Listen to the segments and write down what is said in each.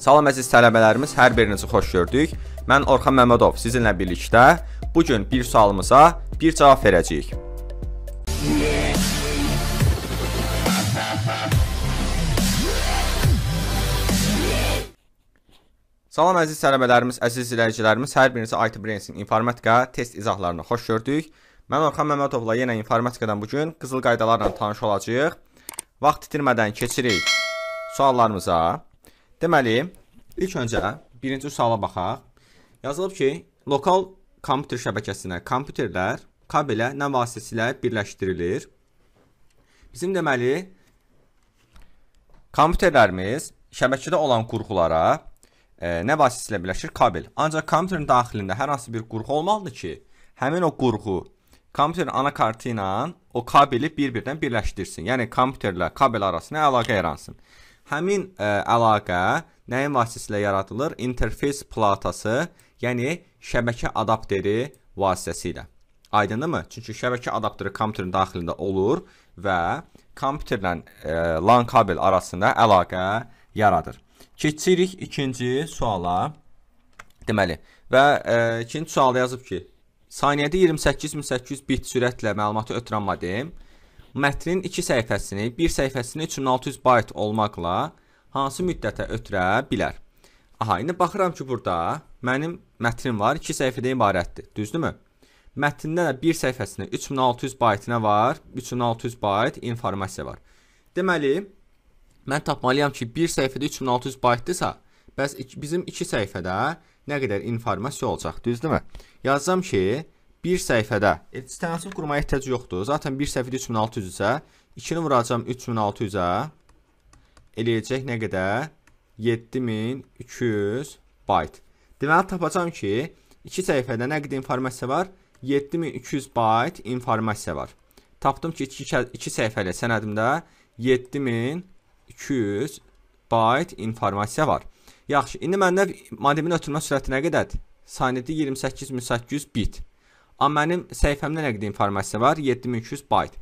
Salam əziz tələbələrimiz, hər birinizi xoş gördük. Mən Orxan Məmmədov sizinlə birlikdə bu gün bir sualımıza bir cavab verəcəyik. Salam əziz tələbələrimiz, əziz izləyicilərimiz, hər birinizi IT Brains-in informatika test izahlarına xoş gördük. Mən Orxan Məmmədovla yenə informatikadan bu gün qızıl qaydalarla tanış olacağıq. Vaxt itirmədən keçirik suallarımıza. Deməli, ilk öncə birinci suala baxaq. Yazılıb ki, lokal kompüter şəbəkəsinə kompüterlər kabelə nə vasitəsilə birləşdirilir? Bizim deməli kompüterlərimiz şəbəkədə olan qurğulara e, nə vasitəsilə birləşir? Kabel. Ancaq kompüterin daxilində hər hansı bir qurğu olmalıdır ki, həmin o qurğu kompüterin anakartı ilə o kabeli bir-birindən birləşdirsin. Yəni kompüterlə kabel arasında əlaqə yaransın. Həmin ə, e, əlaqə nəyin vasitəsilə yaradılır? İnterfeys platası, yəni şəbəkə adapteri vasitəsilə. Aydındırmı? Çünki şəbəkə adapteri kompüterin daxilində olur və kompüterlə e, LAN kabel arasında əlaqə yaradır. Keçirik ikinci suala. Deməli, və e, ikinci sualda yazıb ki, saniyədə 28800 bit sürətlə məlumatı ötürən modem mətnin iki səhifəsini, bir səhifəsini 3600 bayt olmaqla hansı müddətə ötürə bilər? Aha, indi baxıram ki, burada mənim mətnim var, 2 səhifədən ibarətdir. Düzdürmü? Mətndə də bir səhifəsində 3600 baytına var, 3600 bayt informasiya var. Deməli, mən tapmalıyam ki, bir səhifədə 3600 baytdırsa, bəs iki, bizim 2 səhifədə nə qədər informasiya olacaq, düzdürmü? Yazacam ki, bir səhifədə tənansib qurmaya ehtiyac yoxdur. Zaten bir səhifədə 3600 isə, 2-ni vuracam 3600-ə. Eləyəcək nə qədər? 7200 bayt. Deməli, tapacam ki, iki səhifədə nə qədər informasiya var? 7200 bayt informasiya var. Tapdım ki, iki, iki səhifəli sənədimdə 7200 bayt informasiya var. Yaxşı, indi məndə modemin ötürmə sürəti nə qədərdir? Saniyədə 28800 bit. Amma mənim səhifəmdə nə qədər informasiya var? 7200 bayt.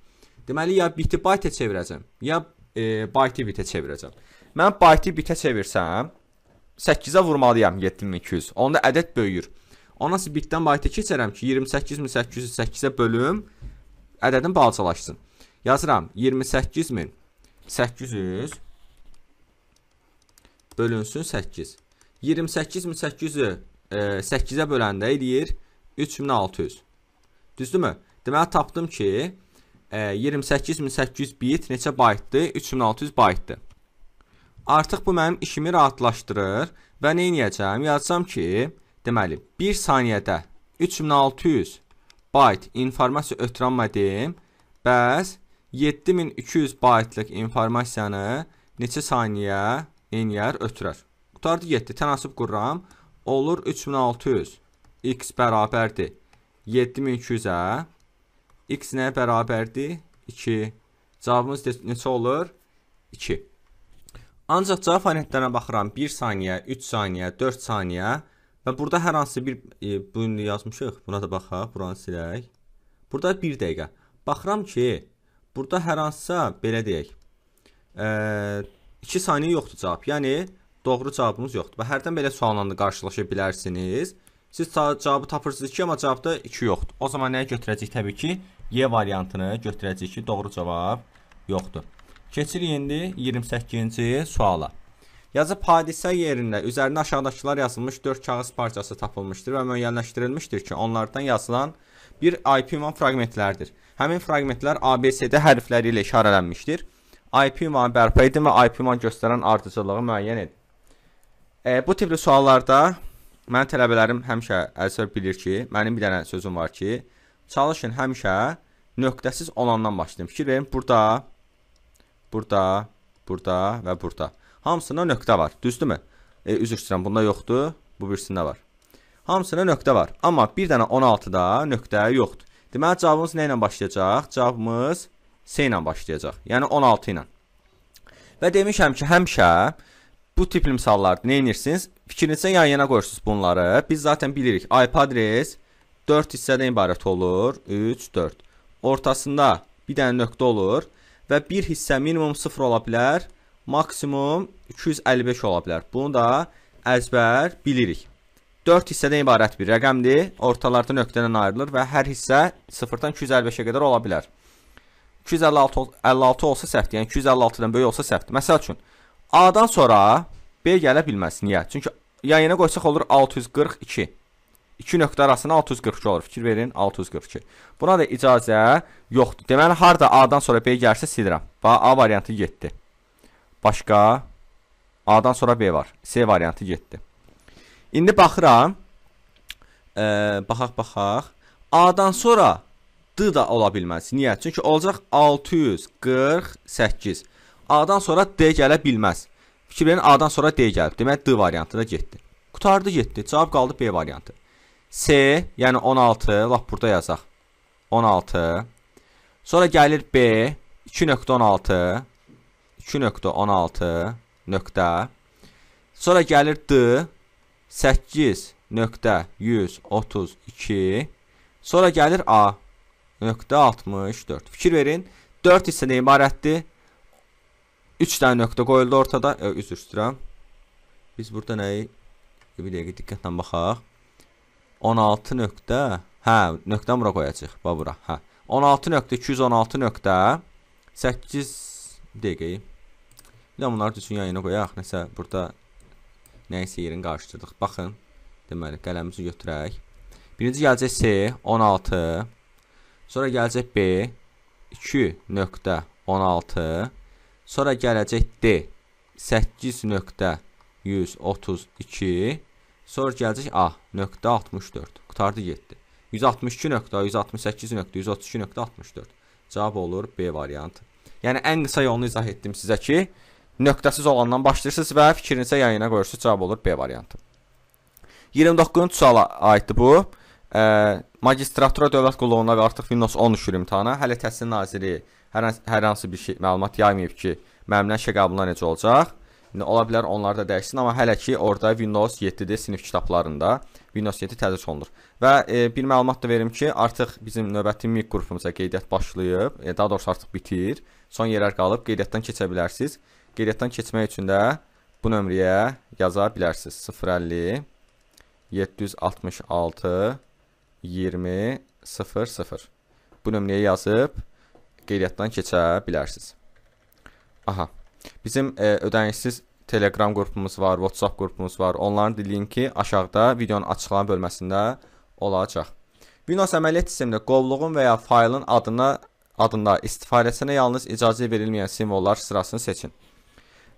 Deməli ya biti baytə çevirəcəm, ya e, bayti bitə çevirəcəm. Mən bayti bitə çevirsəm 8-ə vurmalıyam 7200. Onda ədəd böyüyür. Ondan sonra bitdən baytə keçərəm ki, 28800-ü 8-ə bölüm, ədədin balacalaşsın. Yazıram 28800 bölünsün 8. 28800-ü 8-ə böləndə eləyir 3600. Düzdürmü? Deməli tapdım ki, 28801 e, bit neçə baytdır? 3600 baytdır. Artıq bu mənim işimi rahatlaşdırır və nə edəcəm? Yazacağam ki, deməli 1 saniyədə 3600 bayt informasiya ötürən modim bəs 7200 baytlıq informasiyanı neçə saniyə enyer ötürər. Qutardı 7 tənasib qururam. Olur 3600 x bərabərdir 7200-ə x nə bərabərdir? 2. Cavabımız neçə olur? 2. Ancaq cavab variantlarına baxıram 1 saniyə, 3 saniyə, 4 saniyə və burada hər hansı bir e, bunu yazmışıq. Buna da baxaq, buranı silək. Burada 1 dəqiqə. Baxıram ki, burada hər hansısa belə deyək. E, 2 saniyə yoxdur cavab. Yəni doğru cavabımız yoxdur. Və hərdən belə suallarla qarşılaşa bilərsiniz. Siz cavabı tapırsınız 2, amma cavabda 2 yoxdur. O zaman nəyə götürəcək? Təbii ki, Y variantını götürəcək ki, doğru cavab yoxdur. Keçirik indi 28-ci suala. Yazıb hadisə yerində üzərinə aşağıdakılar yazılmış 4 kağız parçası tapılmışdır və müəyyənləşdirilmişdir ki, onlardan yazılan bir IP ünvan fraqmentləridir. Həmin fraqmentlər ABCD hərfləri ilə işarələnmişdir. IP ünvanı bərpa edin və IP ünvan göstərən ardıcılığı müəyyən edin. E, bu tipli suallarda Mənim tələbələrim həmişə Əlsər bilir ki, mənim bir dənə sözüm var ki, çalışın həmişə nöqtəsiz olandan başlayın. Fikir verin, burada, burada, burada və burada. Hamısında nöqtə var, düzdürmü? E, üzr istəyirəm, bunda yoxdur, bu birisində var. Hamısında nöqtə var, amma bir dənə 16-da nöqtə yoxdur. Deməli, cavabımız nə ilə başlayacaq? Cavabımız C ilə başlayacaq, yəni 16 ilə. Və demişəm ki, həmişə Bu tipli misallarda nə edirsiniz? Fikrinizə yan-yana qoyursunuz bunları. Biz zaten bilirik. iPadres 4 hissədən ibarət olur. 3, 4. Ortasında bir dənə nöqtə olur və bir hissə minimum 0 ola bilər, maksimum 255 ola bilər. Bunu da əzbər bilirik. 4 hissədən ibarət bir rəqəmdir. Ortalarda nöqtədən ayrılır və hər hissə 0-dan 255-ə qədər ola bilər. 256 56 olsa səhvdir, yəni 256-dan böyük olsa səhvdir. Məsəl üçün, A-dan sonra B gələ bilməz. Niyə? Çünki yayına qoysaq olur 642. 2 nöqtə arasına 642 olur. Fikir verin, 642. Buna da icazə yoxdur. Deməli, harda A-dan sonra B gəlsə silirəm. Bax, A variantı 7. Başqa A-dan sonra B var. C variantı 7. İndi baxıram. E, baxaq, baxaq. A-dan sonra D da ola bilməz. Niyə? Çünki olacaq 648. A-dan sonra D gələ bilməz. Fikir verin, A-dan sonra D gəlib. Deməli D variantı da getdi. Qutardı getdi. Cavab qaldı B variantı. C, yəni 16, lap burada yazaq. 16. Sonra gəlir B, 2.16, 2.16 nöqtə. Sonra gəlir D, 8.132. Sonra gəlir A, nöqtə 64. Fikir verin, 4 hissədən ibarətdir. 3 dənə nöqtə qoyuldu ortada. E, üzr istəyirəm. Biz burada nəyi? Bir dəqiqə diqqətlə baxaq. 16 nöqtə. Hə, nöqtəni bura qoyacağıq. Bax bura. Hə. 16 nöqtə 216 nöqtə 8 dəqiqə. Bir də bunları düzgün yayına qoyaq. Nəsə burada nəyisə yerin qarışdırdıq. Baxın. Deməli, qələmimizi götürək. Birinci gələcək C 16. Sonra gələcək B 2.16 Sonra gələcək D. 8.132. Sonra gələcək A. Nöqtə 64. Qutardı getdi. 162.168.132.64. Cavab olur B variantı. Yəni ən qısa yolunu izah etdim sizə ki, nöqtəsiz olandan başlayırsınız və fikrinizə yayına qoyursunuz. Cavab olur B variantı. 29-cu suala aiddir bu. E, magistratura dövlət qulluğuna və artıq Windows 10 düşür imtahana. Hələ Təhsil Naziri hər, hər hansı bir şey məlumat yaymayıb ki, müəllimlərin işə qəbuluna necə olacaq. İndi ola bilər onlar da dəyişsin, amma hələ ki orada Windows 7-də sinif kitablarında Windows 7 tədris olunur. Və e, bir məlumat da verim ki, artıq bizim növbəti MIG qrupumuza qeydiyyat başlayıb, e, daha doğrusu artıq bitir. Son yerlər qalıb, qeydiyyatdan keçə bilərsiniz. Qeydiyyatdan keçmək üçün də bu nömrəyə yaza bilərsiniz. 050 766 20 00. Bu nömrəyə yazıb qeydiyyatdan keçə bilərsiniz. Aha. Bizim e, ödənişsiz Telegram qrupumuz var, WhatsApp qrupumuz var. Onların linki aşağıda videonun açıqlama bölməsində olacaq. Windows əməliyyat sistemində qovluğun və ya faylın adına adında istifadəçinə yalnız icazə verilməyən simvollar sırasını seçin.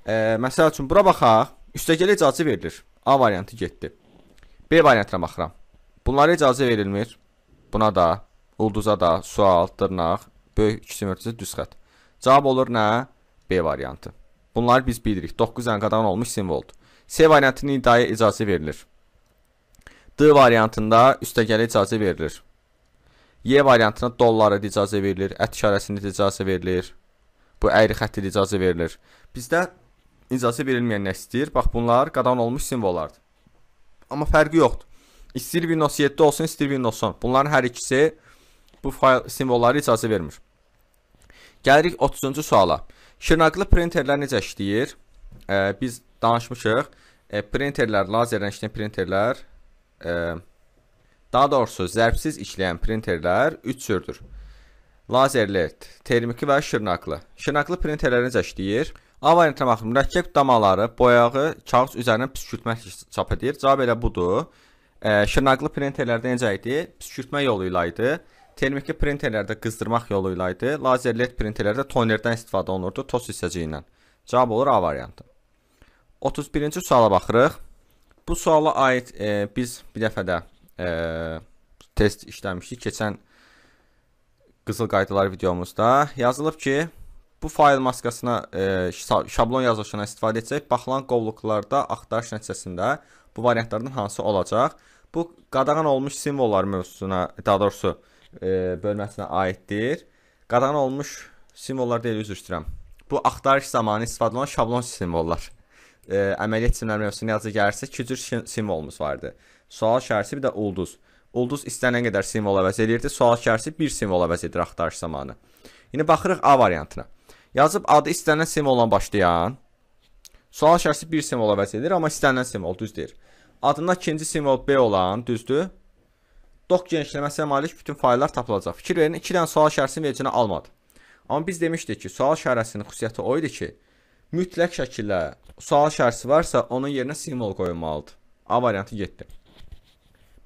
E, məsəl üçün bura baxaq. Üstəgələ icazə verilir. A variantı getdi. B variantına baxıram. Bunlara icazə verilmir. Buna da, ulduza da, sual, dırnaq, Böyük kiçimirtisi düz xətt. Cavab olur nə? B variantı. Bunları biz bilirik. 9 ənqadan olmuş simvoldur. C variantının iddiaya icazə verilir. D variantında üstəgələ icazə verilir. Y variantına dollara icazə verilir, ət işarəsində icazə verilir. Bu əyri xətti icazə verilir. Bizdə icazə verilməyən nə istəyir? Bax bunlar qadan olmuş simvollardır. Amma fərqi yoxdur. İstəyir Windows 7 olsun, istəyir Windows 10. Bunların hər ikisi bu fayl simvolları icazə vermir. Gəlirik 30-cu suala. Şırnaqlı printerlər necə işləyir? E, biz danışmışıq. E, printerlər, lazerdən işləyən printerlər, e, daha doğrusu zərbsiz işləyən printerlər 3 cürdür. Lazerli, termiki və şırnaqlı. Şırnaqlı printerlər necə işləyir? A variantına baxın. Mürəkkəb damaları boyağı kağız üzərinə püskürtməklə çap edir. Cavab elə budur. E, şırnaqlı printerlərdə necə idi? Püskürtmə yolu ilə idi. Termiki printerlərdə qızdırmaq yolu ilə idi. Lazer led printerlərdə tonerdən istifadə olunurdu, toz hissəciyi ilə. Cavab olur A variantı. 31-ci suala baxırıq. Bu suala aid e, biz bir dəfə də e, test işləmişdik keçən qızıl qaydalar videomuzda. Yazılıb ki, bu fayl maskasına, e, şablon yazılışına istifadə etsək, baxılan qovluqlarda axtarış nəticəsində bu variantlardan hansı olacaq? Bu qadağan olmuş simvollar mövzusuna, daha doğrusu e, bölməsinə aiddir. Qadağan olmuş simvollar deyil, üzr istəyirəm. Bu axtarış zamanı istifadə olunan şablon simvollar. E, əməliyyat simlər mövzusunda yazı gəlirsə, iki cür simvolumuz vardı. Sual şərsi bir də ulduz. Ulduz istənilən qədər simvol əvəz edirdi. Sual şərsi bir simvol əvəz edir axtarış zamanı. İndi baxırıq A variantına. Yazıb adı istənilən simvolla başlayan. Sual şərsi bir simvol əvəz edir, amma istənilən simvol düz deyir. Adına ikinci simvol B olan, düzdür? Doc genişləməsinə malik bütün fayllar tapılacaq. Fikir verin, 2 dənə sual işarəsini vecinə almadı. Amma biz demişdik ki, sual işarəsinin xüsusiyyəti o idi ki, mütləq şəkildə sual işarəsi varsa, onun yerinə simvol qoyulmalıdır. A variantı 7.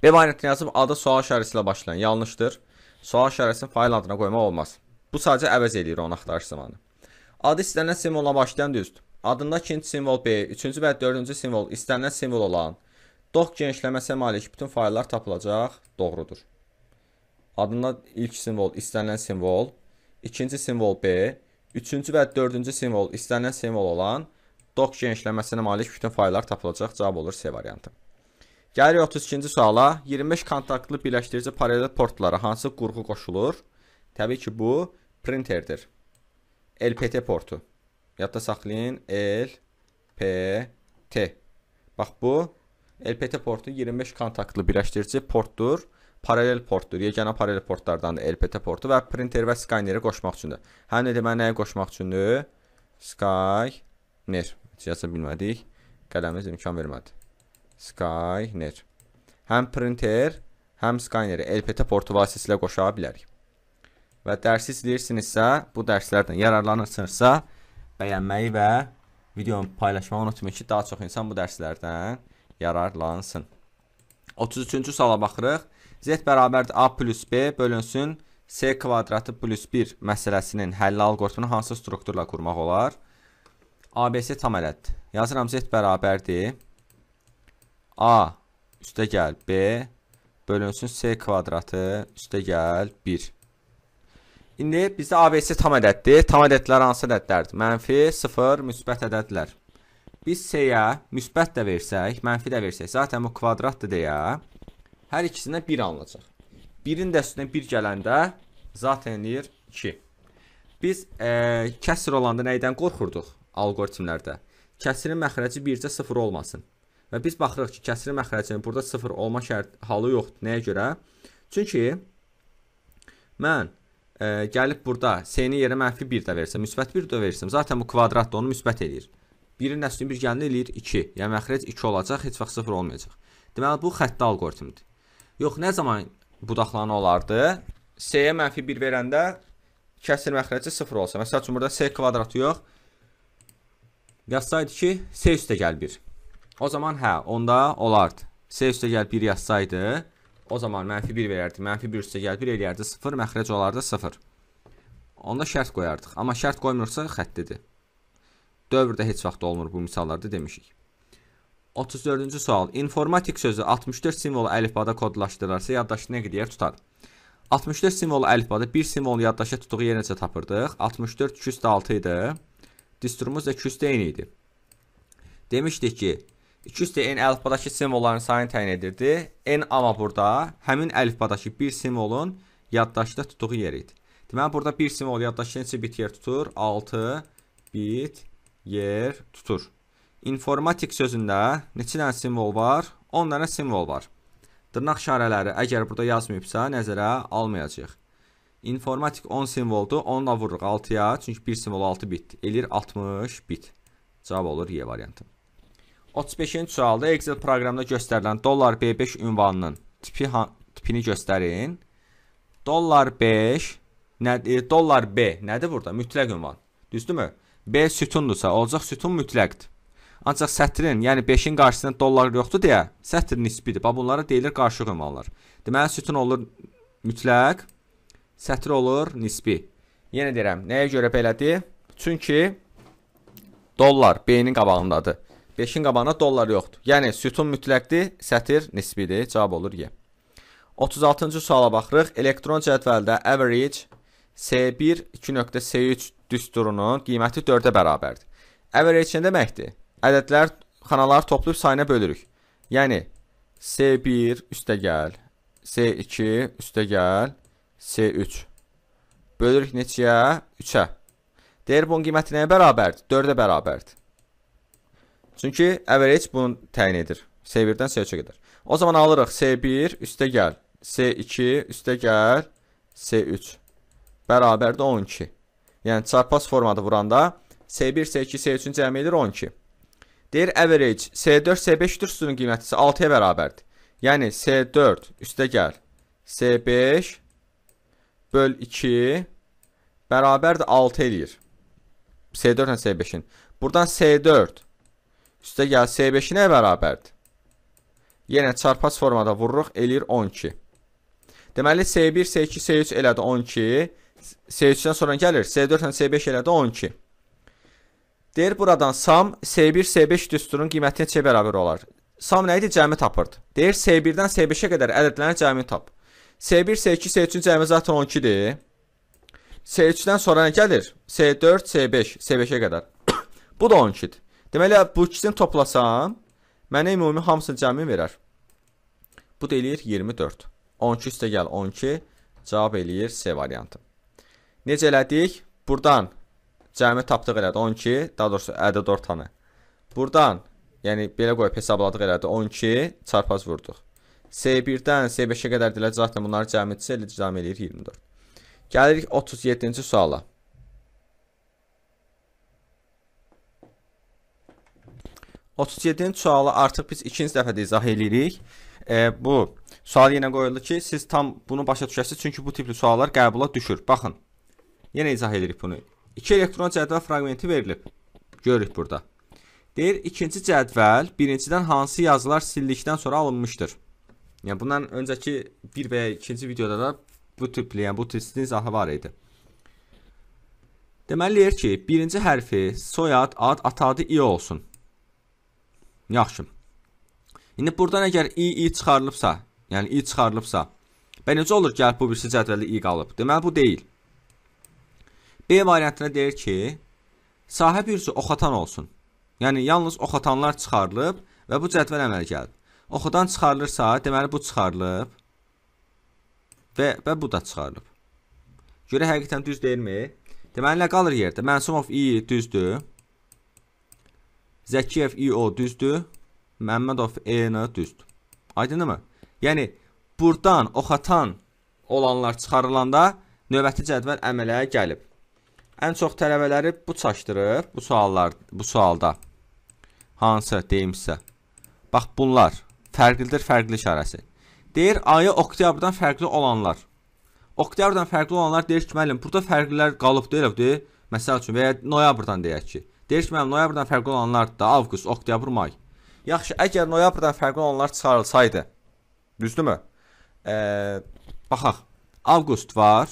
B variantını yazıb adı sual işarəsi ilə başlayan yanlışdır. Sual işarəsini fayl adına qoymaq olmaz. Bu sadəcə əvəz eləyir onu axtarış zamanı. Adı istənilən simvolla başlayan düzdür. Adındakı ikinci simvol B, üçüncü və dördüncü simvol istənilən simvol olan Doc genişləməsinə malik bütün fayllar tapılacaq. Doğrudur. Adında ilk simvol istənilən simvol, ikinci simvol B, üçüncü və dördüncü simvol istənilən simvol olan doc genişləməsinə malik bütün fayllar tapılacaq. Cavab olur C variantı. Gəlir 32-ci suala. 25 kontaktlı birləşdirici paralel portlara hansı qurğu qoşulur? Təbii ki, bu printerdir. LPT portu. Yadda saxlayın. LPT. Bax bu LPT portu 25 kontaktlı birləşdirici portdur. Paralel portdur. Yeganə paralel portlardan da LPT portu və printer və skaneri qoşmaq üçündür. Həm də deməli nəyə qoşmaq üçündür? Skyner. Yaza bilmədik. Qələmimiz imkan vermədi. Skyner. Həm printer, həm skaneri LPT portu vasitəsilə qoşa bilərik. Və dərsi istəyirsinizsə, bu dərslərdən yararlanırsınızsa, bəyənməyi və videonu paylaşmağı unutmayın ki, daha çox insan bu dərslərdən yararlansın. 33-cü suala baxırıq. Z bərabərdir A plus B bölünsün S kvadratı plus 1 məsələsinin həlli alqortunu hansı strukturla qurmaq olar? ABC tam ələddir. Yazıram Z bərabərdir. A üstə gəl B bölünsün S kvadratı üstə gəl 1. İndi bizdə ABC tam ədəddir. Tam ədədlər hansı ədədlərdir? Mənfi, 0, müsbət ədədlər biz S-yə müsbət də versək, mənfi də versək, zaten bu kvadratdır deyə hər ikisinə 1 alınacaq. 1-in də üstünə 1 gələndə zaten eləyir 2. Biz e, kəsir olanda nəydən qorxurduq alqoritmlərdə? Kəsirin məxrəci bircə 0 olmasın. Və biz baxırıq ki, kəsirin məxrəcinin burada 0 olma şərt halı yoxdur. Nəyə görə? Çünki mən e, gəlib burada S-ni yerə mənfi 1 də versəm, müsbət 1 də versəm, zaten bu kvadratdır, onu müsbət eləyir. 1-in nəsli bir gəlini eləyir 2. Yəni məxrəc 2 olacaq, heç vaxt 0 olmayacaq. Deməli bu xətti alqoritmdir. Yox, nə zaman budaqlanı olardı? C-yə -1 verəndə kəsir məxrəci 0 olsa. Məsəl üçün burada C kvadratı yox. Yazsaydı ki, C üstəgəl 1. O zaman hə, onda olardı. C üstəgəl 1 yazsaydı, o zaman -1 verərdi. -1 üstəgəl 1 eləyərdi 0, məxrəc olardı 0. Onda şərt qoyardıq. Amma şərt qoymursa xəttidir. Dövrdə heç vaxt olmur bu misallarda demişik. 34-cü sual. İnformatik sözü 64 simvolu əlifbada kodlaşdırılarsa yaddaşı nə qədər yer tutar? 64 simvolu əlifbada 1 simvolu yaddaşa tutduğu yer necə tapırdıq? 64 206 idi. Düsturumuz da 200 eyni idi. Demişdik ki, 200 n əlifbadakı simvolların sayını təyin edirdi. N amma burada həmin əlifbadakı bir simvolun yaddaşda tutduğu yer idi. Deməli burada bir simvol yaddaşda neçə bit yer tutur? 6 bit yer tutur. İnformatik sözündə neçə dənə simvol var? 10 dənə simvol var. Dırnaq işarələri əgər burada yazmayıbsa nəzərə almayacağıq. İnformatik 10 simvoldur. Onunla vururuq 6-ya. Çünki 1 simvol 6 bit. Eləyir 60 bit. Cavab olur Y variantı. 35-ci sualda Excel proqramında göstərilən dollar $B5 ünvanının tipi tipini göstərin. Dollar $5 nədir? E, dollar $B nədir burada? Mütləq ünvan. Düzdürmü? B sütundursa, olacaq sütun mütləqdir. Ancaq sətrin, yəni 5-in qarşısında dollar yoxdur deyə, sətr nisbidir. Bax bunlara deyilir qarşılıq ünvanlar. Deməli sütun olur mütləq, sətr olur nisbi. Yenə deyirəm, nəyə görə belədir? Çünki dollar B-nin qabağındadır. 5-in qabağında dollar yoxdur. Yəni sütun mütləqdir, sətir nisbidir. Cavab olur Y. 36-cı suala baxırıq. Elektron cədvəldə average C1 2.C3 düsturunun qiyməti 4-ə bərabərdir. Average nə deməkdir? Ədədlər xanaları toplayıb sayına bölürük. Yəni S1 üstəgəl S2 üstəgəl S3 bölürük neçəyə? 3-ə. Deyir bunun qiyməti nəyə bərabərdir? 4-ə bərabərdir. Çünki average bunu təyin edir. S1-dən S3-ə qədər. O zaman alırıq S1 üstəgəl S2 üstəgəl S3 bərabərdir 12 yəni çarpaz formada vuranda S1, S2, S3-ün cəmi edir 12. Deyir average S4, S5 dürsünün qiyməti isə 6-ya bərabərdir. Yəni S4 üstə gəl S5 böl 2 bərabərdir 6 eləyir. S4 ilə S5-in. Buradan S4 üstə gəl S5-i nəyə bərabərdir? Yenə çarpaz formada vururuq, eləyir 12. Deməli S1, S2, S3 elədi 12. S3-dən sonra gəlir. S4-lə S5 elədi 12. Deyir buradan sum S1 S5 düsturunun qiyməti neçəyə bərabər olar? Sum nə idi? Cəmi tapırdı. Deyir S1-dən S5-ə qədər ədədlərin cəmini tap. S1 S2 S3-ün cəmi zaten 12-dir. S3-dən sonra nə gəlir? S4 S5 S5-ə qədər. bu da 12-dir. Deməli bu ikisini toplasam mənə ümumi hamısının cəmini verər. Bu da eləyir 24. 12 üstə gəl 12 cavab eləyir C variantı. Necə elədik? Burdan cəmi tapdıq elədi 12, daha doğrusu ədəd ortanı. Burdan, yəni belə qoyub hesabladıq elədi 12 çarpaz vurduq. C1-dən C5-ə qədər dilə zaten bunları cəmi etsə elə cəmi eləyir 24. Gəlirik 37-ci suala. Otuz yedinci sualı artıq biz ikinci dəfədə izah edirik. E, bu sual yenə qoyulur ki, siz tam bunu başa düşəsiniz, çünki bu tipli suallar qəbula düşür. Baxın, Yenə izah edirik bunu. 2 elektron cədvəl fraqmenti verilib. Görürük burada. Deyir, ikinci cədvəl birincidən hansı yazılar sildikdən sonra alınmışdır? Yəni, bundan öncəki bir və ya ikinci videoda da bu tipli, yəni bu tipli izahı var idi. Deməliyir ki, birinci hərfi soyad, ad, atadı i olsun. Yaxşı. İndi burdan əgər i, i çıxarılıbsa, yəni i çıxarılıbsə, bə necə olur ki, bu birisi cədvəli i qalıb? Deməli, bu deyil. B e variantında deyir ki, sahə bürsü oxatan olsun. Yəni yalnız oxatanlar çıxarılıb və bu cədvəl əmələ gəlib. Oxudan çıxarılırsa, deməli bu çıxarılıb və və bu da çıxarılıb. Görə həqiqətən düz deyilmi? Deməli nə qalır yerdə? Mənsumov i düzdür. Zəkiyev i o düzdür. Məmmədov e n düzdür. Aydındırmı? Yəni burdan oxatan olanlar çıxarılanda növbəti cədvəl əmələ gəlib. Ən çox tələbələri bu çaşdırır. Bu suallar, bu sualda hansı deyimsə. Bax bunlar fərqlidir, fərqli işarəsi. Deyir ayı oktyabrdan fərqli olanlar. Oktyabrdan fərqli olanlar deyir ki, müəllim, burada fərqlilər qalıb deyildi. Məsəl üçün və ya noyabrdan deyək ki. Deyir ki, müəllim, noyabrdan fərqli olanlardır da avqust, oktyabr, may. Yaxşı, əgər noyabrdan fərqli olanlar çıxarılsaydı, düzdürmü? E, baxaq. Avqust var,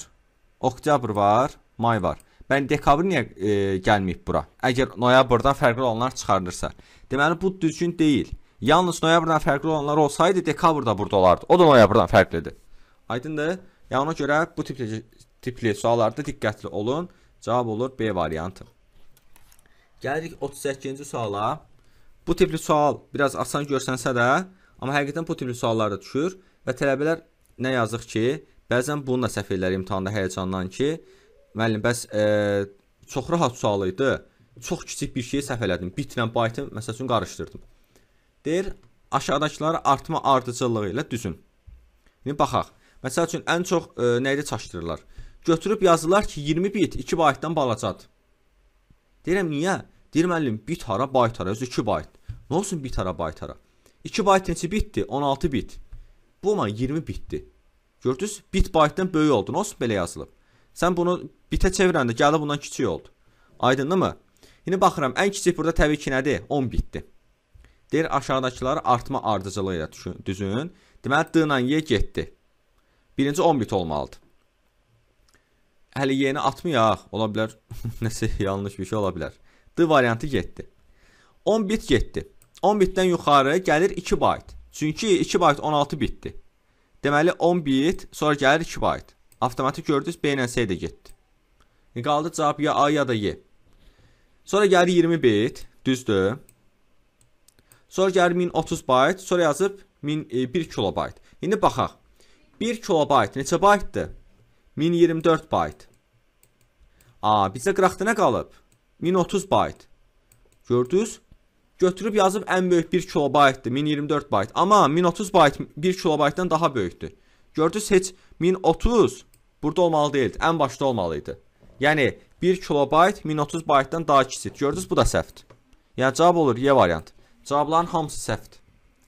oktyabr var, may var. Bəli, dekabr niyə e, gəlməyib bura? Əgər noyabrdan fərqli olanlar çıxarılırsa. Deməli bu düzgün deyil. Yalnız noyabrdan fərqli olanlar olsaydı dekabrda burada olardı. O da noyabrdan fərqlidir. Aydındır? Yəni ona görə bu tipli tipli suallarda diqqətli olun. Cavab olur B variantı. Gəlirik 38-ci suala. Bu tipli sual biraz asan görsənsə də, amma həqiqətən bu tipli suallarda düşür və tələbələr nə yazıq ki, bəzən bununla səhv edirlər imtahanda həyəcandan ki, Müəllim, bəs e, çox rahat sual idi. Çox kiçik bir şeyi səhv elədim. Bitlə byte-ı məsəl üçün qarışdırdım. Deyir, aşağıdakıları artma ardıcıllığı ilə düzün. İndi baxaq. Məsəl üçün ən çox e, nə idi çaşdırırlar. Götürüb yazırlar ki, 20 bit 2 baytdan balacadır. Deyirəm niyə? Deyir müəllim, bit hara, bayt hara, özü 2 bayt. Nə olsun bit hara, bayt hara? 2 bayt neçə bitdi? 16 bit. Bu olan 20 bitdi. Gördünüz? Bit baytdan böyük oldu. Nə olsun belə yazılıb? Sən bunu bitə çevirəndə gəldi bundan kiçik oldu. Aydındırmı? İndi baxıram, ən kiçik burada təbii ki nədir? 10 bitdir. Deyir aşağıdakıları artma ardıcılığı ilə düzün. Deməli D ilə Y getdi. Birinci 10 bit olmalıdır. Hələ Y-ni atmayaq. Ola bilər nəsə yanlış bir şey ola bilər. D variantı getdi. 10 bit getdi. 10 bitdən yuxarı gəlir 2 bayt. Çünki 2 bayt 16 bitdir. Deməli 10 bit, sonra gəlir 2 bayt. Avtomatik gördünüz B ilə C də getdi. E, qaldı cavab ya A ya da Y. Sonra gəlir 20 bit. Düzdür. Sonra gəlir 1030 bayt. Sonra yazıb 1000, e, 1 kilobayt. İndi baxaq. 1 kilobayt neçə baytdır? 1024 bayt. A, bizdə qıraqda nə qalıb? 1030 bayt. Gördünüz? Götürüb yazıb ən böyük 1 kilobaytdır, 1024 bayt. Amma 1030 bayt 1 kilobaytdan daha böyükdür. Gördünüz heç 1030 burada olmalı deyildi. Ən başda olmalı idi. Yəni 1 kilobayt 1030 baytdan daha kiçik. Gördünüz bu da səhvdir. Yəni cavab olur Y variantı. Cavabların hamısı səhvdir.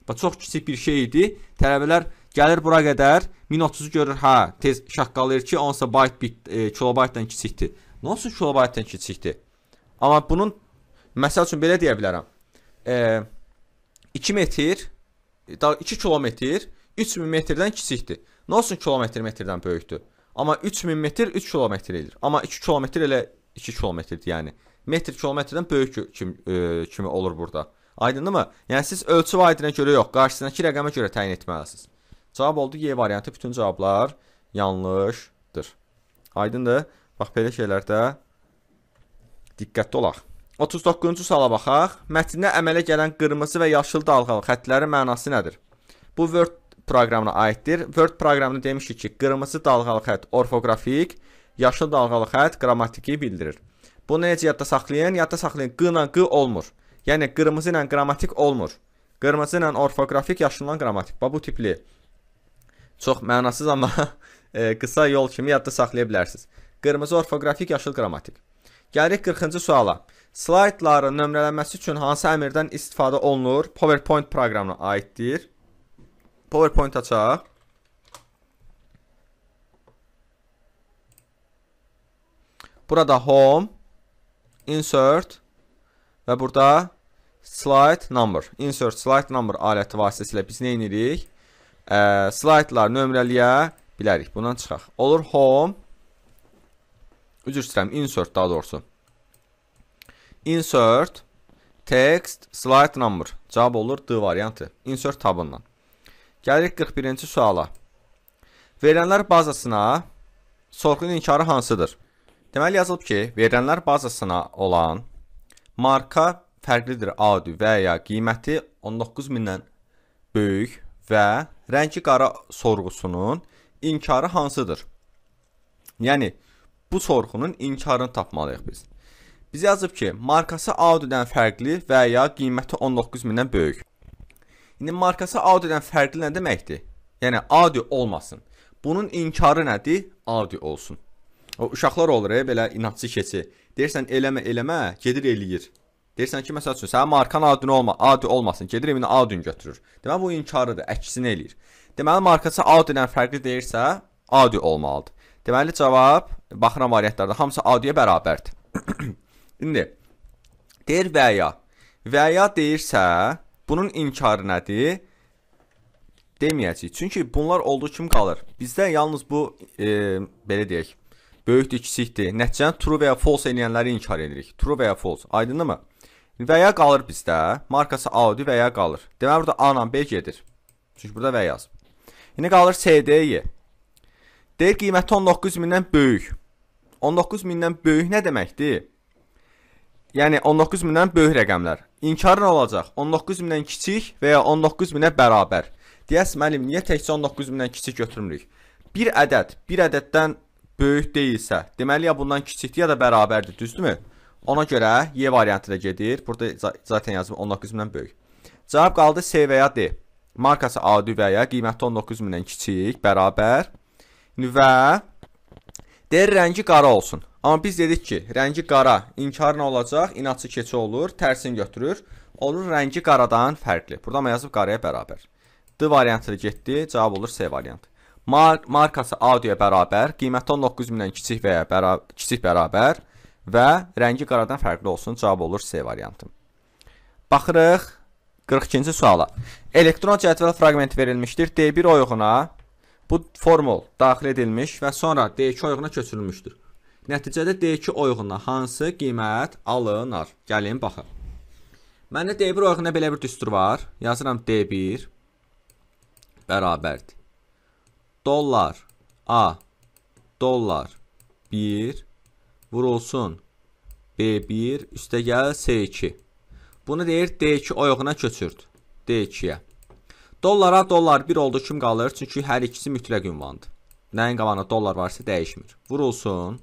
Və çox kiçik bir şey idi. Tələbələr gəlir bura qədər 1030-u görür. Hə, tez şaqqalır ki, onsa bayt bit e, kilobaytdan kiçikdir. Nə olsun kilobaytdan kiçikdir? Amma bunun məsəl üçün belə deyə bilərəm. E, 2 metr, 2 e, kilometr 3000 metrdən kiçikdir. Nə olsun kilometr metrdən böyükdür? Amma 3000 metr 3 kilometr edir. Amma 2 kilometr elə 2 kilometrdir, yəni. Metr kilometrdən böyük kim, e, kimi olur burada. Aydındırmı? Yəni siz ölçü vaidinə görə yox, qarşısındakı rəqəmə görə təyin etməlisiniz. Cavab oldu Y variantı. Bütün cavablar yanlışdır. Aydındır? Bax belə şeylərdə diqqətli olaq. 39-cu suala baxaq. Mətndə əmələ gələn qırmızı və yaşıl dalğalı xətlərin mənası nədir? Bu Word proqramına aiddir. Word proqramını demişdik ki, qırmızı dalğalı xətt orfoqrafik, yaşıl dalğalı xətt qrammatiki bildirir. Bunu necə yadda saxlayın? Yadda saxlayın, q ilə q olmur. Yəni qırmızı ilə qrammatik olmur. Qırmızı ilə orfoqrafik, yaşılla qrammatik. Bax bu tipli çox mənasız amma e, qısa yol kimi yadda saxlaya bilərsiniz. Qırmızı orfoqrafik, yaşıl qrammatik. Gəlirik 40-cı suala. Slaydların nömrələnməsi üçün hansı əmrdən istifadə olunur? PowerPoint proqramına aiddir. PowerPointa trzeba. Burada home, insert və burada slide number, insert slide number aləti vasitəsilə biz nə edirik? Ə, slaytlar nömrəliyə bilərik. Bundan çıxaq. Olur home, üzr istəyirəm, insert daha doğrusu. Insert, text, slide number. Cavab olur D variantı. Insert tabından. Gəlirik 41-ci suala. Verilənlər bazasına sorğunun inkarı hansıdır? Deməli yazılıb ki, verilənlər bazasına olan marka fərqlidir adi və ya qiyməti 19000-dən böyük və rəngi qara sorğusunun inkarı hansıdır? Yəni bu sorğunun inkarını tapmalıyıq biz. Biz yazıb ki, markası Audi-dən fərqli və ya qiyməti 19000-dən böyük. İndi markası Audi-dən fərqli nə deməkdir? Yəni Audi olmasın. Bunun inkarı nədir? Audi olsun. O uşaqlar olur, e, belə inadçı keçi. Deyirsən eləmə, eləmə, gedir eləyir. Deyirsən ki, məsəl üçün sənin markan Audi olma, Audi olmasın. Gedir evinə Audi götürür. Deməli bu inkarıdır, əksini eləyir. Deməli markası Audi-dən fərqli deyirsə, Audi olmalıdır. Deməli cavab baxıram variantlarda hamısı Audi-yə bərabərdir. İndi deyir və ya və ya deyirsə, Bunun inkarı nədir? Deməyəcəyik. Çünki bunlar olduğu kimi qalır. Bizdə yalnız bu, e, belə deyək, böyükdür, kiçikdir. Nəticəni true və ya false eləyənləri inkar edirik. True və ya false. Aydındırmı? Və ya qalır bizdə. Markası Audi və ya qalır. Deməli burada A ilə B gedir. Çünki burada və yaz. İndi qalır CD-yi. Deyir qiyməti 19000-dən böyük. 19000-dən böyük nə deməkdir? yəni 19 mindən böyük rəqəmlər. İnkar nə olacaq? 19 mindən kiçik və ya 19 minə bərabər. Deyəs müəllim, niyə təkcə 19 mindən kiçik götürmürük? Bir ədəd bir ədəddən böyük deyilsə, deməli ya bundan kiçikdir ya da bərabərdir, düzdürmü? Ona görə Y variantı da gedir. Burada zaten yazım 19 mindən böyük. Cavab qaldı C və ya D. Markası adi və ya qiyməti 19 mindən kiçik, bərabər. Və D rəngi qara olsun. Amma biz dedik ki, rəngi qara, inkar nə olacaq? İnadçı keçi olur, tərsini götürür. Olur rəngi qaradan fərqli. Burada mən yazıb qaraya bərabər. D variantı getdi, cavab olur C variantı. Mar markası audioya bərabər, qiyməti 19000-dən kiçik və ya bəra kiçik bərabər və rəngi qaradan fərqli olsun, cavab olur C variantı. Baxırıq 42-ci suala. Elektron cədvəl fraqmenti verilmişdir. D1 oyuğuna bu formul daxil edilmiş və sonra D2 oyuğuna köçürülmüşdür. Nəticədə D2 oyğuna hansı qiymət alınar? Gəlin baxın. Məndə D1 oyğuna belə bir düstur var. Yazıram D1 bərabərdir. Dollar A dollar 1 vurulsun B1 üstə gəl S2. Bunu deyir D2 oyğuna köçürdü. D2-yə. Dollara dollar 1 oldu kim qalır? Çünki hər ikisi mütləq ünvandır. Nəyin qalanı dollar varsa dəyişmir. Vurulsun.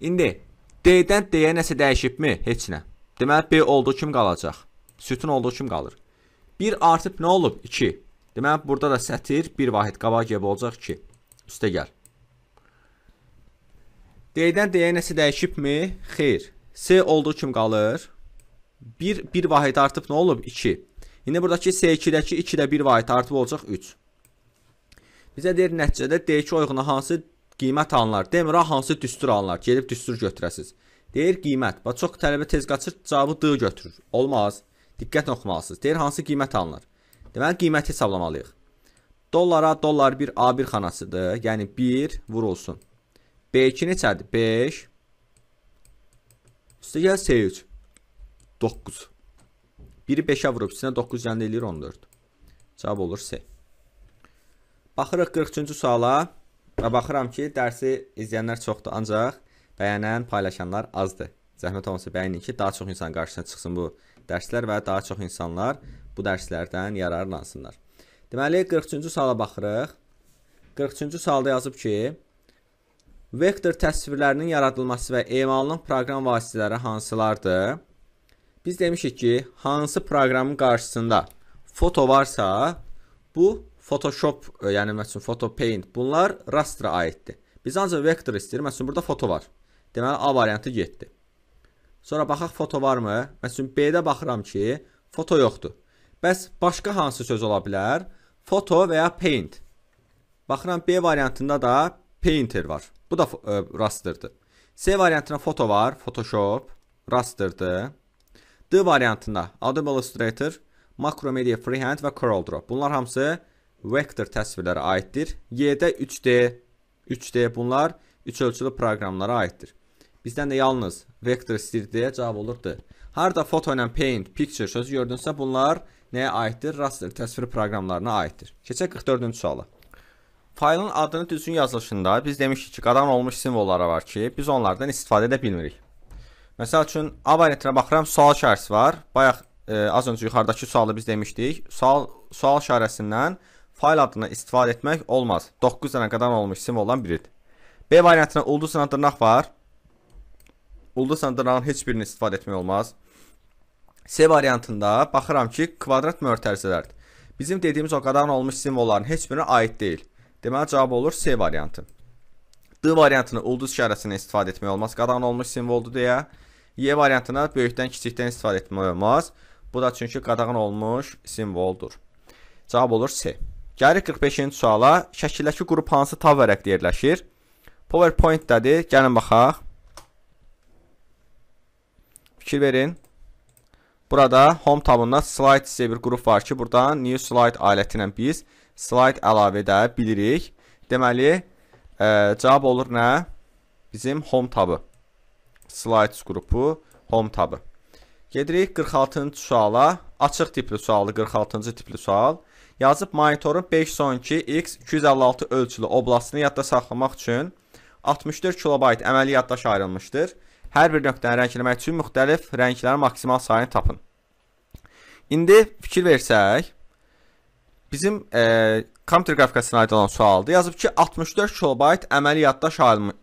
İndi D-dən D-yə nəsə dəyişibmi? Heç nə. Deməli B olduğu kimi qalacaq. Sütun olduğu kimi qalır. 1 artıb nə olub? 2. Deməli burada da sətir 1 vahid qabağa gəlib olacaq 2. Üstə gəl. D-dən D-yə nəsə dəyişibmi? Xeyr. C olduğu kimi qalır. 1 1 vahid artıb nə olub? 2. İndi buradakı S2-dəki 2 də 1 vahid artıb olacaq 3. Bizə deyir nəticədə D2 oyğuna hansı qiymət alanlar demir, ha hansı düstur alanlar, gedib düstur götürəsiz. Deyir qiymət. Bax çox tələbə tez qaçır, cavabı D götürür. Olmaz. Diqqətlə oxumalısınız. Deyir hansı qiymət alanlar. Deməli qiyməti hesablamalıyıq. Dollara dollar 1 A1 xanasıdır. Yəni 1 vurulsun. B2 neçədir? 5 Üstə gəl C3 9 Biri 5-ə vurub, üstünə 9 cəndə eləyir 14. Cavab olur C. Baxırıq 43-cü suala. Və baxıram ki, dərsi izləyənlər çoxdur, ancaq bəyənən, paylaşanlar azdır. Zəhmət olmasa bəyənin ki, daha çox insan qarşısına çıxsın bu dərslər və daha çox insanlar bu dərslərdən yararlansınlar. Deməli, 43-cü suala baxırıq. 43-cü sualda yazıb ki, vektor təsvirlərinin yaradılması və emalının proqram vasitələri hansılardır? Biz demişik ki, hansı proqramın qarşısında foto varsa, bu Photoshop, e, yəni məsələn Photo Paint bunlar rastra aiddir. Biz ancaq vektor istəyirik. Məsələn burada foto var. Deməli A variantı getdi. Sonra baxaq foto varmı? Məsələn B-də baxıram ki, foto yoxdur. Bəs başqa hansı söz ola bilər? Foto və ya paint. Baxıram B variantında da painter var. Bu da ə, e, rasterdir. C variantına foto var, Photoshop, rasterdir. D variantında Adobe Illustrator, Macromedia Freehand və CorelDRAW. Bunlar hamısı vektor təsvirlərə aiddir. Y-də 3D, 3D bunlar 3 ölçülü proqramlara aiddir. Bizdən də yalnız vektor istəyirdiyə cavab olur D. Harda foto ilə paint, picture sözü gördünsə bunlar nəyə aiddir? Raster təsviri proqramlarına aiddir. Keçək 44-cü suala. Faylın adını düzgün yazılışında biz demişdik ki, qadan olmuş simvollara var ki, biz onlardan istifadə edə bilmirik. Məsəl üçün, A variantına baxıram, sual işarəsi var. Bayaq e, az öncə yuxarıdakı sualı biz demişdik. Sual, sual işarəsindən fayl adından istifadə etmək olmaz. 9 dənə qadan olmuş simvoldan biridir. B variantına ulduzla dırnaq var. Ulduzla dırnağın heç birini istifadə etmək olmaz. C variantında baxıram ki, kvadrat mörtərzələrdir. Bizim dediyimiz o qadan olmuş simvolların heç birinə aid deyil. Deməli cavab olur C variantı. D variantını ulduz işarəsindən istifadə etmək olmaz. Qadan olmuş simvoldur deyə. Y variantına böyükdən kiçikdən istifadə etmək olmaz. Bu da çünki qadağan olmuş simvoldur. Cavab olur C. Gəlirik 45-ci suala. Şəkildəki qrup hansı tab vərəqdə yerləşir? PowerPoint-dədir. Gəlin baxaq. Fikir verin. Burada Home tabında Slide sizə bir qrup var ki, buradan New Slide aləti ilə biz slide əlavə edə bilirik. Deməli, ə, e, cavab olur nə? Bizim Home tabı. Slides qrupu Home tabı. Gedirik 46-cı suala. Açıq tipli sualı 46-cı tipli sual. Yazıb monitorun 512X256 ölçülü oblastını yadda saxlamaq üçün 64 kilobayt əməli yaddaş ayrılmışdır. Hər bir nöqtəni rəngləmək üçün müxtəlif rənglərin maksimal sayını tapın. İndi fikir versək, bizim e, kompüter qrafikasına aid olan sualdır. Yazıb ki, 64 kilobayt əməli yaddaş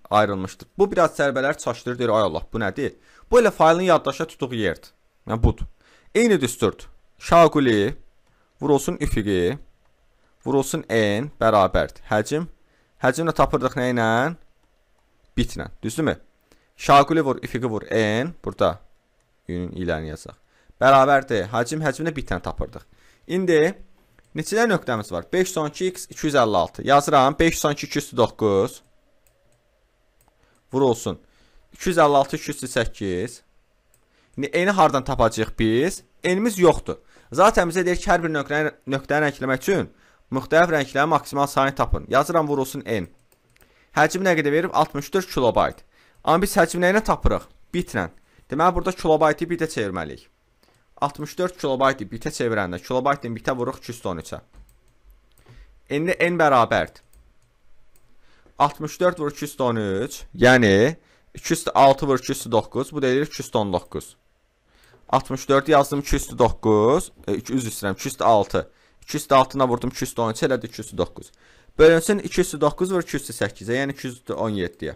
ayrılmışdır. Bu biraz zərbələr çaşdırır, deyir, ay Allah, bu nədir? Bu elə faylın yaddaşa tutduğu yerdir. Yəni budur. Eyni düsturdur. Şaquli, vur olsun üfüqi, vur olsun n bərabərdir. Həcm, həcmini tapırdıq nə ilə? Bitlə, düzdürmü? Şaquli vur, üfüqi vur, n, burada yünün iləni yazaq. Bərabərdir, həcm həcmini bitlə tapırdıq. İndi neçədə nöqtəmiz var? 512x 256. Yazıram, 512-209. Vur olsun, 256-208. İndi n-i hardan tapacaq biz? N-imiz yoxdur. Zaten bizə deyir ki, hər bir nöqtəni, nöqtəni rəngləmək üçün müxtəlif rənglərin maksimal sayını tapın. Yazıram vurulsun n. Həcmi nə qədər verib? 64 kilobayt. Amma biz həcmi nə ilə tapırıq? Bitlə. Deməli burada kilobaytı bitə çevirməliyik. 64 kilobaytı bitə çevirəndə kilobaytın bitə vururuq 213-ə. İndi n bərabərdir. 64 vur 213, yəni 206 vur 209, bu deyilir 219. 64 yazdım 2 üstü 9. 2 üz istəyirəm 2 üstü 6. 2 üstü 6-na vurdum 2 üstü 13 elədi 2 üstü 9. Bölünsün 2 üstü 9 vur 2 üstü 8-ə, yəni 2 üstü 17-yə.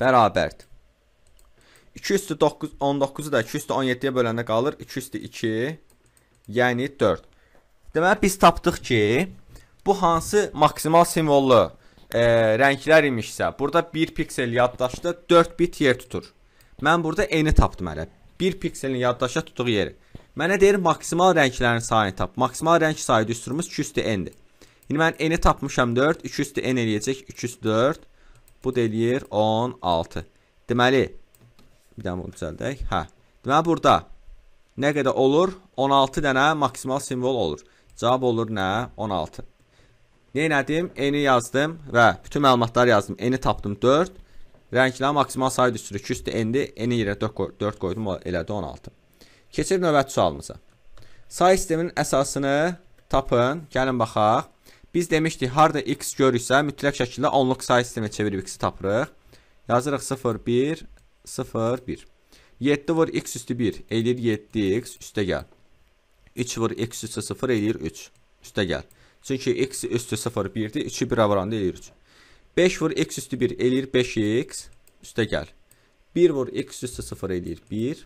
Bərabərdir. 2 üstü 9 19-u da 2 üstü 17-yə böləndə qalır 2 üstü 2, yəni 4. Deməli biz tapdıq ki, bu hansı maksimal simvollu e, rənglər imişsə, burada 1 piksel yaddaşda 4 bit yer tutur. Mən burada eni tapdım hələ. 1 pikselin yaddaşa tutduğu yeri. Mənə deyir maksimal rənglərin sayını tap. Maksimal rəng sayı düsturumuz 200n-dir. İndi yəni mən n-i tapmışam 4, 200n eləyəcək 204. Bu da eləyir 16. Deməli bir dənə bunu düzəldək. Hə. Deməli burada nə qədər olur? 16 dənə maksimal simvol olur. Cavab olur nə? 16. Nə etdim? N-i yazdım və bütün məlumatları yazdım. N-i tapdım 4. Rənglər maksimal sayı düşürük. 2 üstü n-dir. N-i yerə 4, qoy 4 qoydum, elədi 16. Keçir növbəti sualımıza. Say sisteminin əsasını tapın. Gəlin baxaq. Biz demişdik, harda x görürsə, mütləq şəkildə onluq say sisteminə çevirib x-i tapırıq. Yazırıq 0, 1, 0, 1. 7 vur x üstü 1 eləyir 7x üstə gəl. 3 vur x üstü 0 eləyir 3 üstə gəl. Çünki x üstü 0 1-dir, 3-ü 1-ə vuranda eləyir 3. 5 vur x üstü 1 eləyir 5x. Üstə gəl. 1 vur x üstü 0 eləyir 1.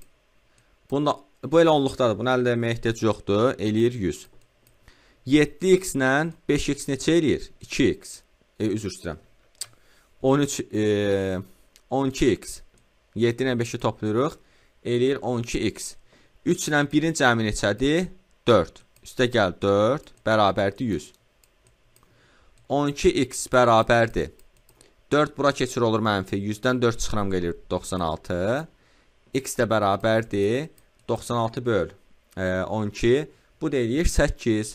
Bunda, bu elə onluqdadır. Bunu əldə etməyə ehtiyac yoxdur. Eləyir 100. 7x ilə 5x neçə eləyir? 2x. E, üzr istəyirəm. 13, e, 12x. 7 ilə 5-i toplayırıq. Eləyir 12x. 3 ilə 1-in cəmi neçədir? 4. Üstə gəl 4 bərabərdir 100. 12x bərabərdir 4 bura keçir olur mənfi. 100-dən 4 çıxıram gəlir 96. X də bərabərdir. 96 böl e, 12. Bu da eləyir 8.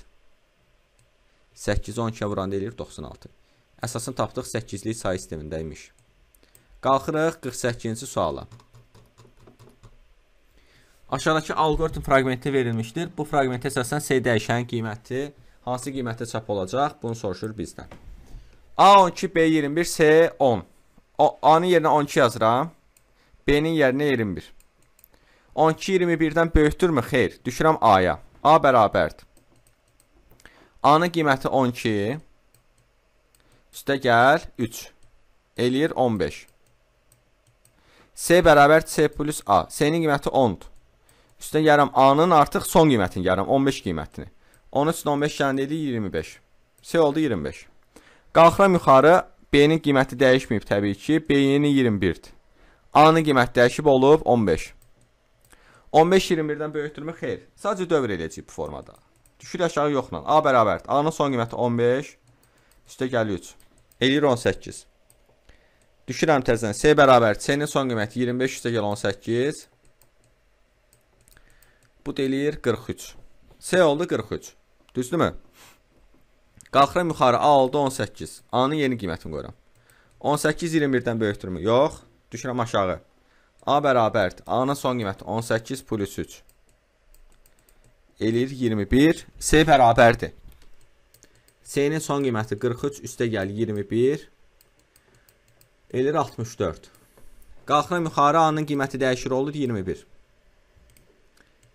8 12-yə vuranda eləyir 96. Əsasını tapdıq 8-lik sayı sistemində imiş. Qalxırıq 48-ci suala. Aşağıdakı alqoritm fraqmenti verilmişdir. Bu fraqmentə əsasən C dəyişənin qiyməti hansı qiymətə çap olacaq? Bunu soruşur bizdən. A12, B21, S10. A-nın yerinə 12 yazıram. B-nin yerinə 21. 12 21-dən böyükdürmü? Xeyr. Düşürəm A-ya. A bərabərdir. A-nın qiyməti 12. Üstə gəl 3. Eləyir 15. S bərabər C plus A. C-nin qiyməti 10-dur. Üstə gəlirəm A-nın artıq son qiymətini gəlirəm. 15 qiymətini. 13-15 gəlində 25. C oldu 25. Qalxıram yuxarı, B-nin qiyməti dəyişməyib təbii ki, B-ni 21-dir. A-nın qiyməti dəyişib olub 15. 15 21-dən böyükdürmü? Xeyr. Sadəcə dövr eləyəcəyik bu formada. Düşür aşağı yoxla. A bərabərdir. A-nın son qiyməti 15 üstə gəlir 3. Eləyir 18. Düşürəm təzədən. C bərabər C-nin son qiyməti 25 üstə gəlir 18. Bu da eləyir 43. C oldu 43. Düzdürmü? Qalxıram yuxarı A6 18. A-nın yeni qiymətini qoyuram. 18 21-dən böyükdürmü? Yox. Düşürəm aşağı. A bərabərdir. A-nın son qiyməti 18 plus 3. Eləyir 21. C bərabərdir. C-nin son qiyməti 43 üstə gəl 21. Eləyir 64. Qalxıram yuxarı A-nın qiyməti dəyişir olur 21.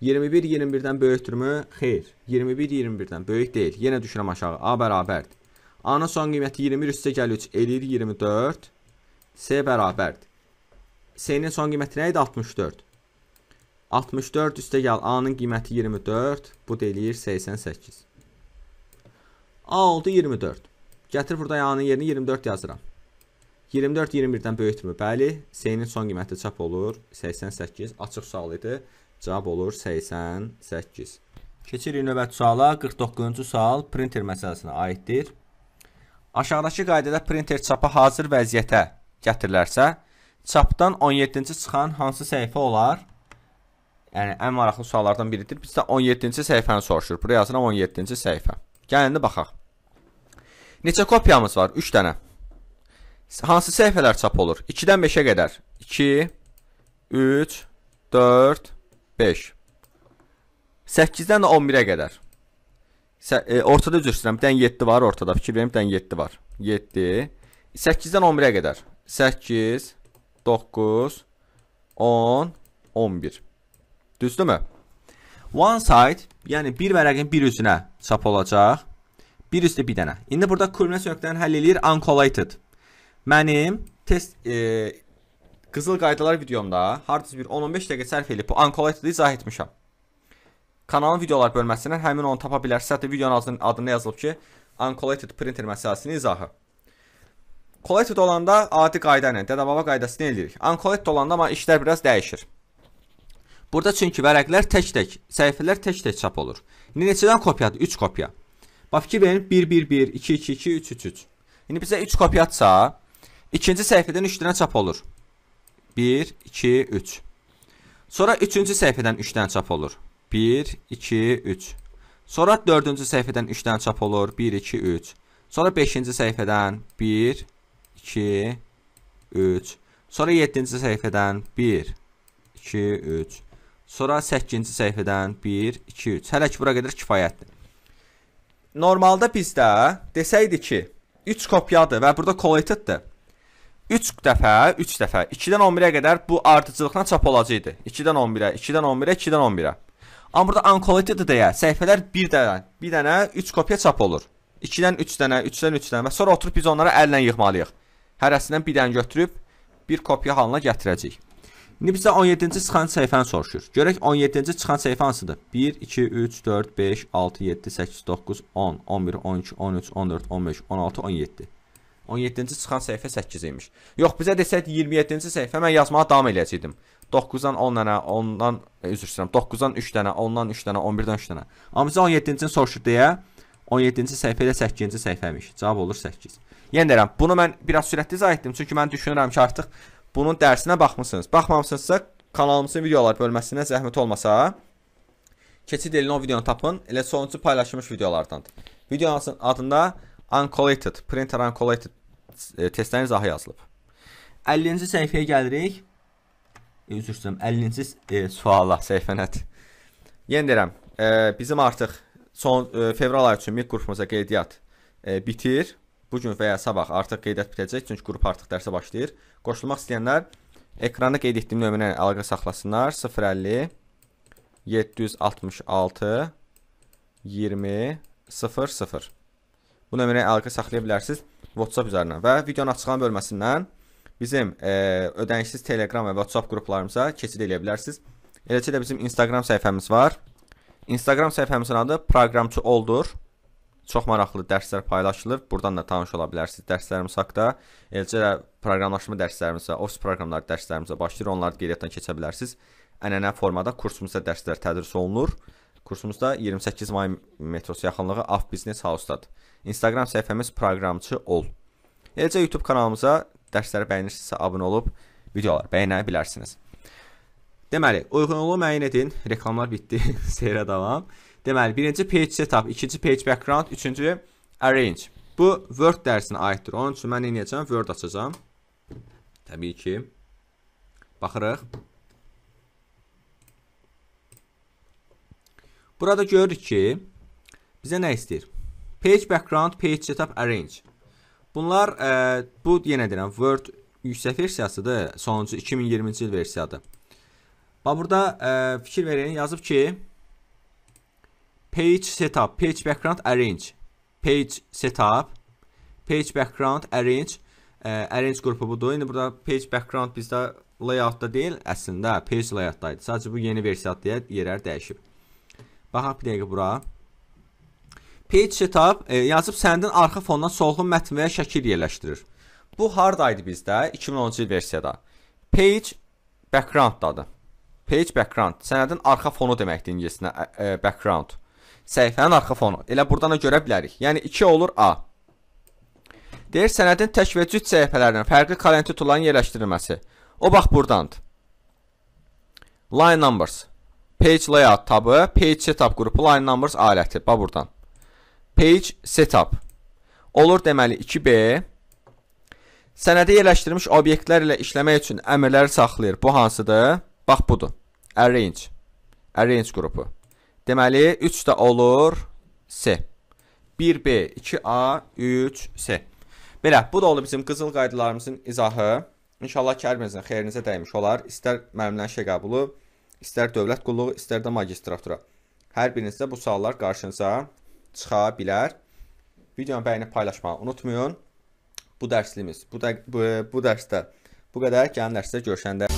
21 21-dən böyükdürmü? Xeyr. 21 21-dən böyük deyil. Yenə düşürəm aşağı. A bərabərdir. A-nın son qiyməti 21 üstə gəlir 3 eləyir 24. C bərabərdir. C-nin son qiyməti nə idi? 64. 64 üstə gəl A-nın qiyməti 24, bu da eləyir 88. A oldu 24. Gətir burada A-nın yerini 24 yazıram. 24 21-dən böyükdürmü? Bəli, C-nin son qiyməti çap olur 88. Açıq sual idi. Cavab olur 88. Keçirik növbəti suala. 49-cu sual printer məsələsinə aiddir. Aşağıdakı qaydada printer çapa hazır vəziyyətə gətirilərsə, çapdan 17-ci çıxan hansı səhifə olar? Yəni ən maraqlı suallardan biridir. Biz də 17-ci səhifəni soruşur. Bura yazıram 17-ci səhifə. Gəlin indi baxaq. Neçə kopyamız var? 3 dənə. Hansı səhifələr çap olur? 2-dən 5-ə qədər. 2 3 4 5. 8-dən 11-ə qədər. Sə, e, ortada üzr istəyirəm. Dən 7 var ortada. Fikir verim, dən 7 var. 7. 8-dən 11-ə qədər. 8, 9, 10, 11. Düzdürmü? One side, yəni bir vərəqin bir üzünə çap olacaq. Bir üstü bir dənə. İndi burada kulminasiya nöqtələrini həll eləyir uncollated. Mənim test e, Qızıl qaydalar videomda hardasa bir 10-15 dəqiqə sərf edib bu Uncollected izah etmişəm. Kanalın videolar bölməsindən həmin onu tapa bilərsiniz. Hətta videonun adını, adını yazılıb ki, Uncollected printer məsələsinin izahı. Collected olanda adi qayda ilə, dədə-baba qaydasını eləyirik. Uncollected olanda amma işlər biraz dəyişir. Burada çünki vərəqlər tək-tək, səhifələr tək-tək çap olur. İndi neçədən kopyadır? 3 kopya. Bax ki, benim 1 1 1 2 2 2 3 3 3. İndi bizə 3 kopyadsa, ikinci səhifədən 3 dənə çap olur. 1, 2, 3. Sonra 3-cü səhifədən 3 dənə çap olur. 1, 2, 3. Sonra 4-cü səhifədən 3 dənə çap olur. 1, 2, 3. Sonra 5-ci səhifədən 1, 2, 3. Sonra 7-ci səhifədən 1, 2, 3. Sonra 8-ci səhifədən 1, 2, 3. Hələ ki, bura qədər kifayətdir. Normalda bizdə desəkdi ki, 3 kopyadır və burada collateddir. 3 dəfə, 3 dəfə 2-dən 11-ə qədər bu ardıcıllıqla çap olacaq idi. 2-dən 11-ə, 2-dən 11-ə, 2-dən 11-ə. Amma burada uncollated deyə səhifələr bir dənə, bir dənə 3 kopya çap olur. 2-dən 3 dənə, 3-dən 3 dənə və sonra oturub biz onları əllə yığmalıyıq. Hərəsindən bir dənə götürüb bir kopya halına gətirəcəyik. İndi bizə 17-ci çıxan səhifəni soruşur. Görək 17-ci çıxan səhifə hansıdır? 1 2 3 4 5 6 7 8 9 10 11 12 13 14 15 16 17. 17-ci çıxan səhifə 8 imiş. Yox, bizə desəydi 27-ci səhifə mən yazmağa davam eləyəcəydim. 9-dan 10 dənə, 10-dan e, üzr istəyirəm, 9-dan 3 dənə, 10-dan 3 dənə, 11-dən 3 dənə. Amma bizə 17-cini soruşur deyə 17-ci səhifə ilə 8-ci səhifəmiş. Cavab olur 8. Yenə yəni deyirəm, bunu mən biraz sürətli izah etdim, çünki mən düşünürəm ki, artıq bunun dərsinə baxmısınız. Baxmamısınızsa kanalımızın videolar bölməsinə zəhmət olmasa keçid elin o videonu tapın. Elə sonuncu paylaşılmış videolardandır. Videonun adında Uncollated, printer uncollated e, testlərin izahı yazılıb. 50-ci səhifəyə gəlirik. E, üzr istəyirəm, 50-ci e, suala səhifənət. Yenə deyirəm, e, bizim artıq son e, fevral ayı üçün MİT qrupumuza qeydiyyat e, bitir. Bu gün və ya sabah artıq qeydiyyat bitəcək, çünki qrup artıq dərsə başlayır. Qoşulmaq istəyənlər ekranda qeyd etdiyim nömrə ilə əlaqə saxlasınlar. 050 766 20 00 Bu nömrəyə əlaqə saxlaya bilərsiniz WhatsApp üzərindən və videonun açıqlama bölməsindən bizim e, ödənişsiz Telegram və WhatsApp qruplarımıza keçid eləyə bilərsiniz. Eləcə də bizim Instagram səhifəmiz var. Instagram səhifəmizin adı proqramçı oldur. Çox maraqlı dərslər paylaşılır. Burdan da tanış ola bilərsiniz dərslərimiz haqqında. Eləcə də proqramlaşma dərslərimizə, ofis proqramları dərslərimizə başlayır. Onları qeydiyyatdan keçə bilərsiniz. Ənənə formada kursumuzda dərslər tədris olunur. Kursumuzda 28 may metrosu yaxınlığı Af Business House-dadır. Instagram səhifəmiz proqramçı ol. Eləcə YouTube kanalımıza dərsləri bəyənirsinizsə abunə olub videoları bəyənə bilərsiniz. Deməli, uyğunluğu müəyyən edin. Reklamlar bitdi. Seyrə davam. Deməli, birinci page setup, ikinci page background, üçüncü arrange. Bu Word dərsinə aiddir. Onun üçün mən nə edəcəm? Word açacağam. Təbii ki. Baxırıq. Burada görürük ki, bizə nə istəyir? Page background, page setup arrange. Bunlar ə, e, bu yenə deyirəm Word yüksək versiyasıdır, sonuncu 2020-ci il versiyadır. Bax burada ə, e, fikir verin, yazıb ki, page setup, page background arrange, page setup, page background arrange ə, e, arrange qrupu budur. İndi burada page background bizdə layoutda deyil, əslində page layoutda idi. Sadəcə bu yeni versiyada yerlər dəyişib. Baxaq bir dəqiqə bura. Page setup e, yazıb səndin arxa fondan solğun mətn və ya şəkil yerləşdirir. Bu hardaydı bizdə 2010-cu il versiyada. Page background-dadır. Page background sənədin arxa fonu deməkdir ingiliscə e, background. Səhifənin arxa fonu. Elə burdan da görə bilərik. Yəni 2 olur A. Deyir sənədin tək və cüt səhifələrinin fərqli kalent tutulan yerləşdirilməsi. O bax burdandır. Line numbers. Page Layout tabı, Page Setup qrupu Line Numbers aləti. Bax buradan. Page Setup. Olur deməli 2B. Sənədi yerləşdirilmiş obyektlər ilə işləmək üçün əmrləri saxlayır. Bu hansıdır? Bax budur. Arrange. Arrange qrupu. Deməli 3 də olur C. 1B, 2A, 3C. Belə, bu da oldu bizim qızıl qaydalarımızın izahı. İnşallah ki, hər birinizin xeyrinizə dəymiş olar. İstər müəllimlərin şey qəbulu, İstər dövlət qulluğu, istər də magistratura. Hər birinizdə bu suallar qarşınıza çıxa bilər. Videonu bəyənib paylaşmağı unutmayın. Bu dərsliyimiz bu, də, bu, bu dərsdə bu qədər. Gələn dərsdə görüşəndə